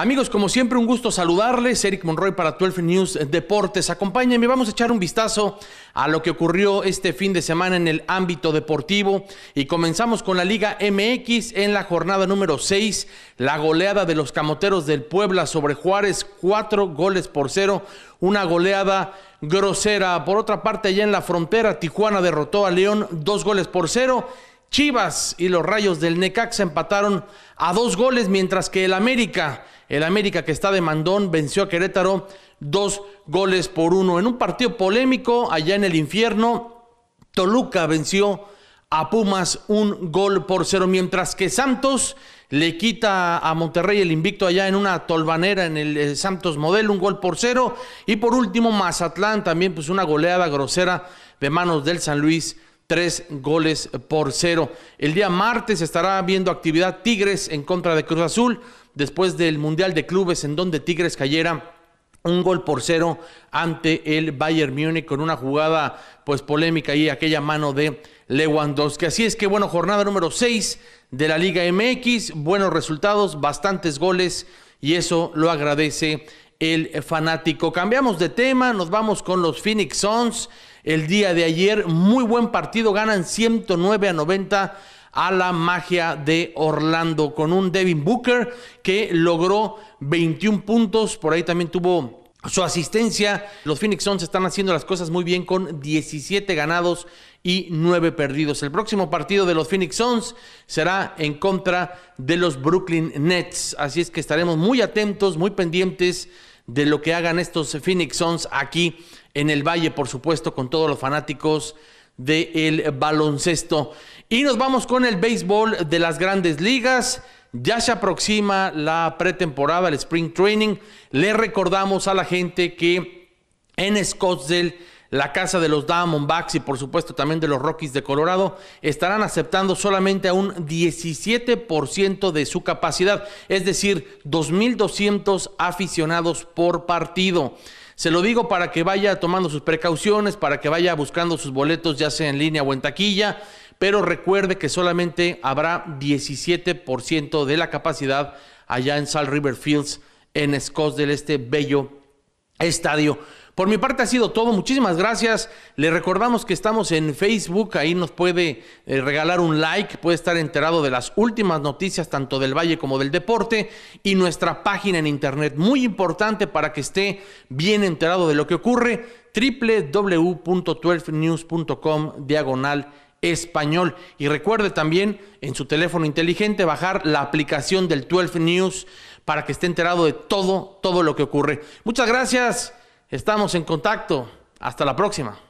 Amigos, como siempre, un gusto saludarles. Eric Monroy para 12 News Deportes. Acompáñenme, vamos a echar un vistazo a lo que ocurrió este fin de semana en el ámbito deportivo. Y comenzamos con la Liga MX en la jornada número 6. La goleada de los camoteros del Puebla sobre Juárez, cuatro goles por cero. Una goleada grosera. Por otra parte, allá en la frontera, Tijuana derrotó a León, dos goles por cero. Chivas y los Rayos del Necaxa empataron a dos goles, mientras que el América, el América que está de mandón, venció a Querétaro dos goles por uno. En un partido polémico allá en el infierno, Toluca venció a Pumas un gol por cero, mientras que Santos le quita a Monterrey el invicto allá en una tolvanera en el eh, Santos Modelo, un gol por cero. Y por último, Mazatlán también, pues una goleada grosera de manos del San Luis tres goles por cero. El día martes estará viendo actividad Tigres en contra de Cruz Azul, después del Mundial de Clubes en donde Tigres cayera un gol por cero ante el Bayern Múnich con una jugada pues polémica y aquella mano de Lewandowski. Así es que bueno, jornada número 6 de la Liga MX, buenos resultados, bastantes goles y eso lo agradece el fanático. Cambiamos de tema, nos vamos con los Phoenix Suns. El día de ayer, muy buen partido, ganan 109 a 90 a la magia de Orlando con un Devin Booker que logró 21 puntos, por ahí también tuvo su asistencia. Los Phoenix Suns están haciendo las cosas muy bien con 17 ganados y 9 perdidos. El próximo partido de los Phoenix Suns será en contra de los Brooklyn Nets. Así es que estaremos muy atentos, muy pendientes de lo que hagan estos Phoenix Suns aquí en el Valle, por supuesto, con todos los fanáticos del baloncesto. Y nos vamos con el béisbol de las grandes ligas. Ya se aproxima la pretemporada, el Spring Training. Le recordamos a la gente que en Scottsdale la casa de los Diamondbacks y por supuesto también de los Rockies de Colorado estarán aceptando solamente a un 17% de su capacidad, es decir, 2.200 aficionados por partido. Se lo digo para que vaya tomando sus precauciones, para que vaya buscando sus boletos ya sea en línea o en taquilla pero recuerde que solamente habrá 17% de la capacidad allá en Salt River Fields en Scottsdale, este bello estadio. Por mi parte ha sido todo, muchísimas gracias. Le recordamos que estamos en Facebook, ahí nos puede eh, regalar un like, puede estar enterado de las últimas noticias tanto del Valle como del deporte y nuestra página en internet, muy importante para que esté bien enterado de lo que ocurre, www.12news.com diagonal español. Y recuerde también en su teléfono inteligente bajar la aplicación del 12 News para que esté enterado de todo, todo lo que ocurre. Muchas gracias. Estamos en contacto. Hasta la próxima.